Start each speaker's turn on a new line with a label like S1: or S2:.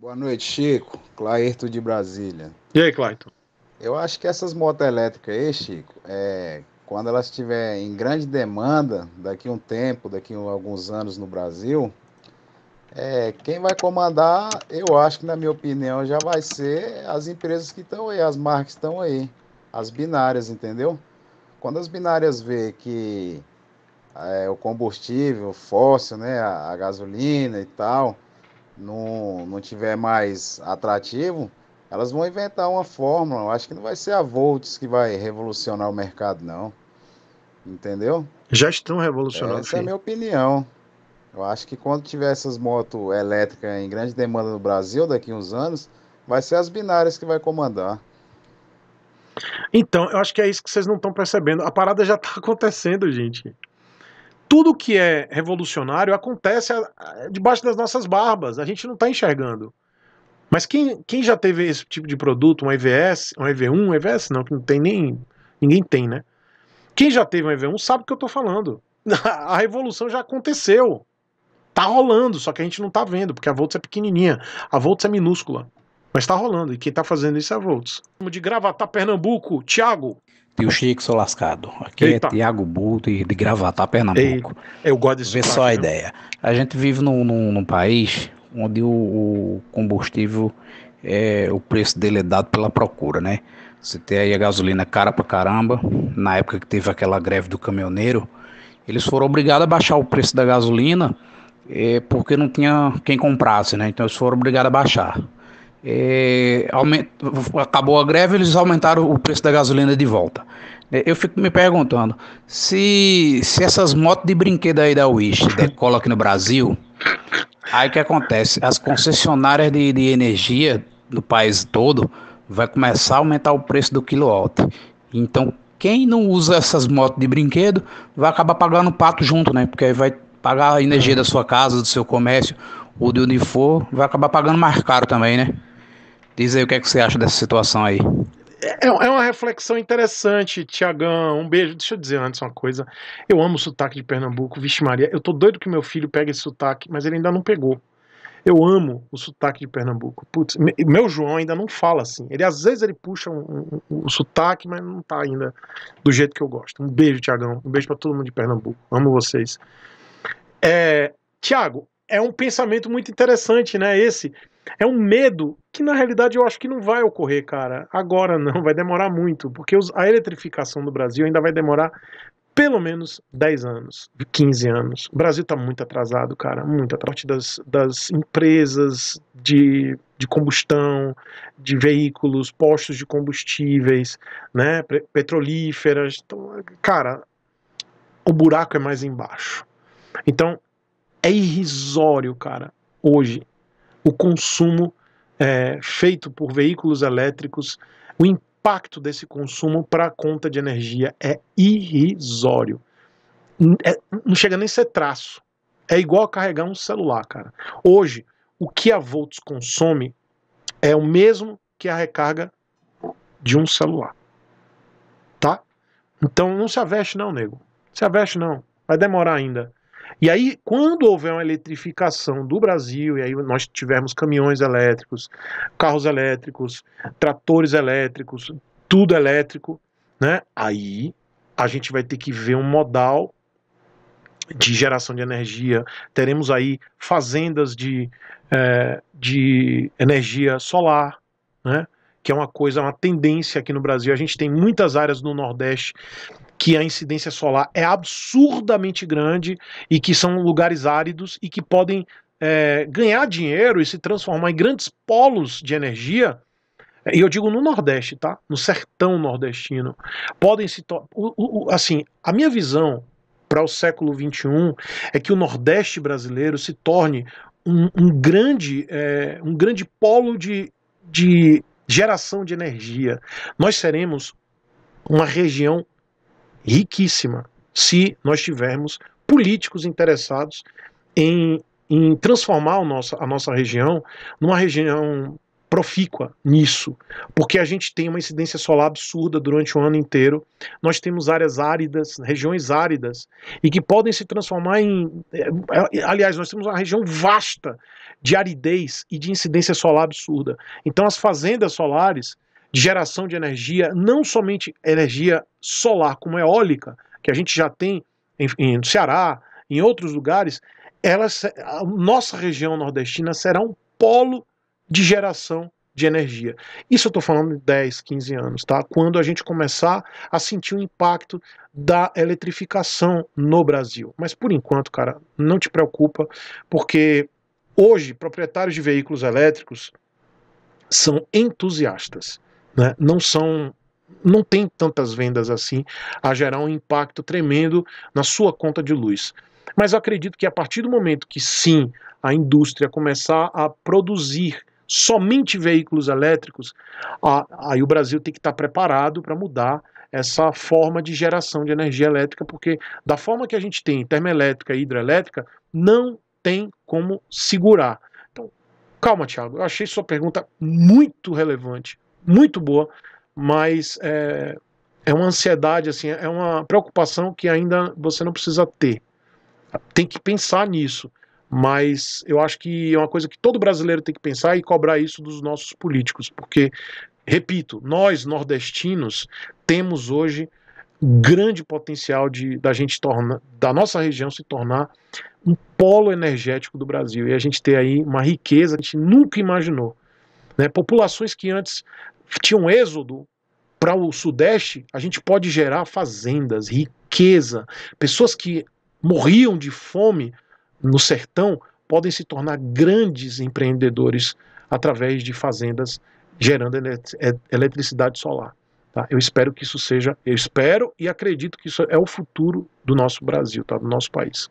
S1: Boa noite, Chico. Clairto de Brasília. E aí, Clairton? Eu acho que essas motos elétricas aí, Chico, é, quando elas estiverem em grande demanda, daqui um tempo, daqui a alguns anos no Brasil, é, quem vai comandar, eu acho que, na minha opinião, já vai ser as empresas que estão aí, as marcas que estão aí, as binárias, entendeu? Quando as binárias vê que é, o combustível fóssil, né, a, a gasolina e tal, não, não tiver mais atrativo, elas vão inventar uma fórmula. Eu acho que não vai ser a Volts que vai revolucionar o mercado, não. Entendeu?
S2: Já estão revolucionando. Essa é a minha
S1: opinião. Eu acho que quando tiver essas motos elétricas em grande demanda no Brasil daqui a uns anos, vai ser as binárias que vai comandar.
S2: Então, eu acho que é isso que vocês não estão percebendo. A parada já está acontecendo, gente tudo que é revolucionário acontece debaixo das nossas barbas, a gente não está enxergando. Mas quem, quem já teve esse tipo de produto, um EVS, um EV1, um EVS não, que não tem nem. ninguém tem, né? Quem já teve um EV1 sabe o que eu estou falando. A revolução já aconteceu. Tá rolando, só que a gente não tá vendo, porque a Volts é pequenininha, a Volts é minúscula. Mas tá rolando, e quem tá fazendo isso é a Volts. De Gravatar, Pernambuco, Thiago, Tio Chico, sou lascado. Aqui é Eita. é
S1: Tiago e de Gravatá, Pernambuco. Ei, eu gosto de Vê só a ideia. A gente vive num, num, num país onde o, o, combustível, é, o preço dele é dado pela procura, né? Você tem aí a gasolina cara pra caramba. Na época que teve aquela greve do caminhoneiro, eles foram obrigados a baixar o preço da gasolina é, porque não tinha quem comprasse, né? Então eles foram obrigados a baixar. É, aument... acabou a greve, eles aumentaram o preço da gasolina de volta. É, eu fico me perguntando se, se essas motos de brinquedo aí da Wish decolam aqui no Brasil, aí o que acontece? As concessionárias de, de energia do país todo vai começar a aumentar o preço do quilo-alto. Então, quem não usa essas motos de brinquedo vai acabar pagando pato junto, né? Porque aí vai pagar a energia da sua casa, do seu comércio, ou de onde for, vai acabar pagando mais caro também, né? Diz aí o que, é que você acha dessa situação aí.
S2: É, é uma reflexão interessante, Tiagão. Um beijo. Deixa eu dizer antes uma coisa. Eu amo o sotaque de Pernambuco, vixe Maria. Eu tô doido que meu filho pegue esse sotaque, mas ele ainda não pegou. Eu amo o sotaque de Pernambuco. Putz, meu João ainda não fala assim. Ele às vezes ele puxa um, um, um sotaque, mas não tá ainda do jeito que eu gosto. Um beijo, Tiagão. Um beijo para todo mundo de Pernambuco. Amo vocês. É, Tiago, é um pensamento muito interessante, né? Esse é um medo que na realidade eu acho que não vai ocorrer, cara. Agora não, vai demorar muito, porque os, a eletrificação do Brasil ainda vai demorar pelo menos 10 anos, 15 anos. O Brasil está muito atrasado, cara, muito atrasado. Parte das, das empresas de, de combustão, de veículos, postos de combustíveis, né, petrolíferas. Então, cara, o buraco é mais embaixo. Então, é irrisório, cara, hoje, o consumo é, feito por veículos elétricos, o impacto desse consumo para a conta de energia é irrisório. É, não chega nem a ser traço. É igual a carregar um celular, cara. Hoje, o que a Volts consome é o mesmo que a recarga de um celular. Tá? Então não se aveste não, nego. Se aveste não. Vai demorar ainda. E aí, quando houver uma eletrificação do Brasil, e aí nós tivermos caminhões elétricos, carros elétricos, tratores elétricos, tudo elétrico, né? Aí a gente vai ter que ver um modal de geração de energia. Teremos aí fazendas de, é, de energia solar, né? que é uma coisa, uma tendência aqui no Brasil. A gente tem muitas áreas no Nordeste que a incidência solar é absurdamente grande e que são lugares áridos e que podem é, ganhar dinheiro e se transformar em grandes polos de energia. É, e eu digo no Nordeste, tá? No sertão nordestino. Podem se. tornar assim, a minha visão para o século XXI é que o Nordeste brasileiro se torne um, um grande, é, um grande polo de, de geração de energia. Nós seremos uma região riquíssima se nós tivermos políticos interessados em, em transformar nosso, a nossa região numa região profícua nisso, porque a gente tem uma incidência solar absurda durante o ano inteiro, nós temos áreas áridas, regiões áridas, e que podem se transformar em. Eh, aliás, nós temos uma região vasta de aridez e de incidência solar absurda. Então, as fazendas solares de geração de energia, não somente energia solar, como eólica, que a gente já tem em, em, no Ceará, em outros lugares, elas, a nossa região nordestina será um polo de geração de energia. Isso eu estou falando de 10, 15 anos, tá? Quando a gente começar a sentir o impacto da eletrificação no Brasil. Mas por enquanto, cara, não te preocupa, porque hoje proprietários de veículos elétricos são entusiastas né, não são não tem tantas vendas assim a gerar um impacto tremendo na sua conta de luz. Mas eu acredito que a partir do momento que sim, a indústria começar a produzir somente veículos elétricos, aí o Brasil tem que estar preparado para mudar essa forma de geração de energia elétrica, porque da forma que a gente tem termoelétrica e hidrelétrica, não tem como segurar. Então, calma, Thiago, eu achei sua pergunta muito relevante, muito boa, mas é, é uma ansiedade, assim, é uma preocupação que ainda você não precisa ter. Tem que pensar nisso. Mas eu acho que é uma coisa que todo brasileiro tem que pensar e cobrar isso dos nossos políticos, porque, repito, nós nordestinos temos hoje grande potencial de da gente tornar da nossa região se tornar um polo energético do Brasil e a gente ter aí uma riqueza que a gente nunca imaginou né? populações que antes tinha um êxodo para o Sudeste, a gente pode gerar fazendas, riqueza. Pessoas que morriam de fome no sertão podem se tornar grandes empreendedores através de fazendas gerando é, eletricidade solar. Tá? Eu espero que isso seja, eu espero e acredito que isso é o futuro do nosso Brasil, tá? do nosso país.